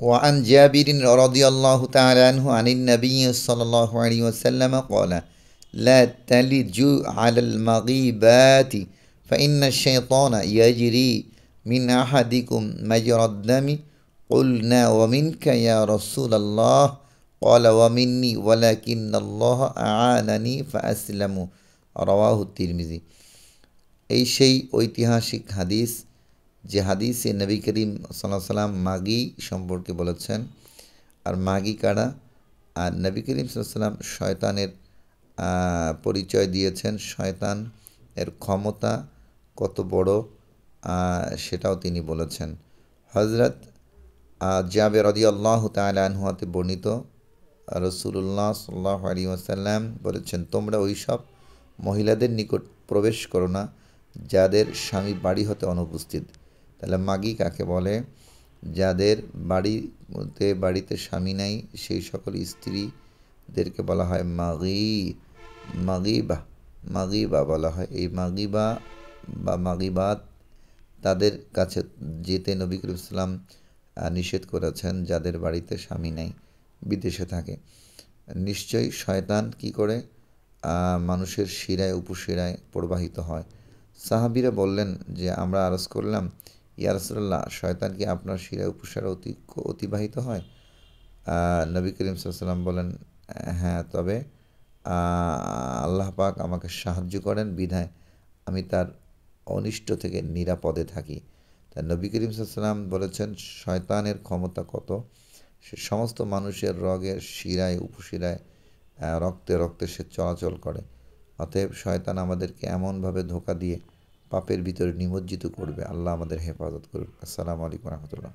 وعن جابر رضي الله تعالى عنه عن النبي صلى الله عليه وسلم قال لا تلجوا على المغيبات فإن الشيطان يجري من أحدكم مجرى الدم قلنا ومنك يا رسول الله قال ومني ولكن الله أعانني فأسلم رواه الترمذي أي شيء ঐতিহাসিক হাদিস যে হাদিসে নবী করিম সাল্লাহ সাল্লাম মাগি সম্পর্কে বলেছেন আর মাগি কারা আর নবী করিম সাল্লাম শয়তানের পরিচয় দিয়েছেন শয়তান এর ক্ষমতা কত বড় সেটাও তিনি বলেছেন হজরত জাবে রদি আল্লাহ তালাহুয়াতে বর্ণিত রসুল্লাহ সাল্লাহ আলী আসাল্লাম বলেছেন তোমরা ওই সব মহিলাদের নিকট প্রবেশ করো না যাদের স্বামী বাড়ি হতে অনুপস্থিত তাহলে মাগি কাকে বলে যাদের বাড়িতে বাড়িতে স্বামী নাই সেই সকল স্ত্রীদেরকে বলা হয় মাগি মাগিবা মাগিবা বলা হয় এই মাগিবা বা মাগিবাত তাদের কাছে যেতে নবী করিম ইসলাম নিষেধ করেছেন যাদের বাড়িতে স্বামী নাই বিদেশে থাকে নিশ্চয়ই শয়তান কি করে মানুষের শিরায় উপশিরায় প্রবাহিত হয় সাহাবিরা বললেন যে আমরা আরজ করলাম ইয়ারসুল্লাহ শয়তান কি আপনার শিরা উপসার অতি অতিবাহিত হয় নবী করিম সাল্লাম বলেন হ্যাঁ তবে আল্লাহ পাক আমাকে সাহায্য করেন বিধায় আমি তার অনিষ্ট থেকে নিরাপদে থাকি তা নবী করিম সাল্লাম বলেছেন শয়তানের ক্ষমতা কত সে সমস্ত মানুষের রগের শিরায় উপশিরায় রক্তে রক্তে সে চলাচল করে অতএব শয়তান আমাদেরকে এমনভাবে ধোকা দিয়ে পাপের ভিতরে নিমজ্জিত করবে আল্লাহ আমাদের হেফাজত করুন আসসালামু আলাইকুম রহমতুল্লাহ